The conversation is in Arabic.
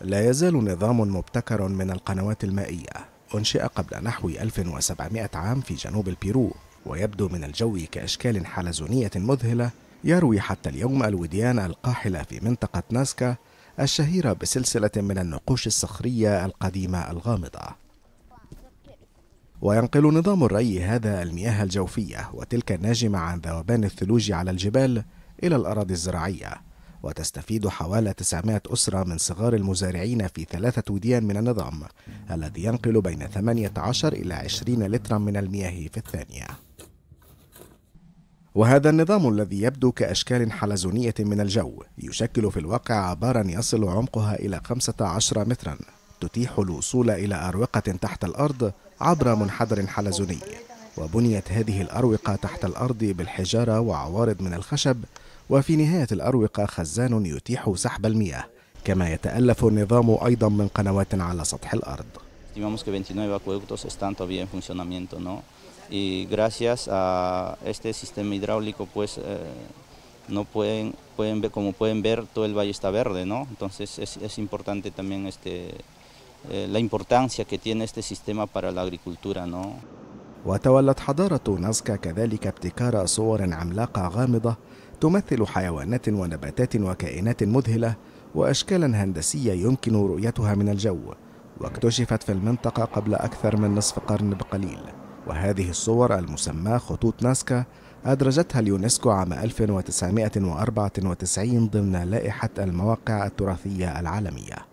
لا يزال نظام مبتكر من القنوات المائية أنشئ قبل نحو 1700 عام في جنوب البيرو ويبدو من الجو كأشكال حلزونية مذهلة يروي حتى اليوم الوديان القاحلة في منطقة ناسكا الشهيرة بسلسلة من النقوش الصخرية القديمة الغامضة وينقل نظام الري هذا المياه الجوفية وتلك الناجمة عن ذوبان الثلوج على الجبال إلى الأراضي الزراعية وتستفيد حوالي 900 أسرة من صغار المزارعين في ثلاثة وديان من النظام الذي ينقل بين 18 إلى 20 لترا من المياه في الثانية وهذا النظام الذي يبدو كأشكال حلزونية من الجو يشكل في الواقع عبارا يصل عمقها إلى 15 مترا تتيح الوصول إلى أروقة تحت الأرض عبر منحدر حلزوني وبنيت هذه الأروقة تحت الأرض بالحجارة وعوارض من الخشب وفي نهاية الأروقة خزان يتيح سحب المياه كما يتألف النظام أيضا من قنوات على سطح الأرض Estimamos que 29 acueductos están todavía en funcionamiento, ¿no? Y gracias a este sistema hidráulico, pues eh, no pueden, pueden ver, como pueden ver, todo el valle está verde, ¿no? Entonces es, es importante también este, eh, la importancia que tiene este sistema para la agricultura, ¿no? وتولت حضارة نازكا كذلك ابتكار صور عملاقة غامضة تمثل حيوانات ونباتات وكائنات مذهلة وأشكالا هندسية يمكن رؤيتها من الجو واكتشفت في المنطقة قبل أكثر من نصف قرن بقليل وهذه الصور المسماة خطوط نازكا أدرجتها اليونسكو عام 1994 ضمن لائحة المواقع التراثية العالمية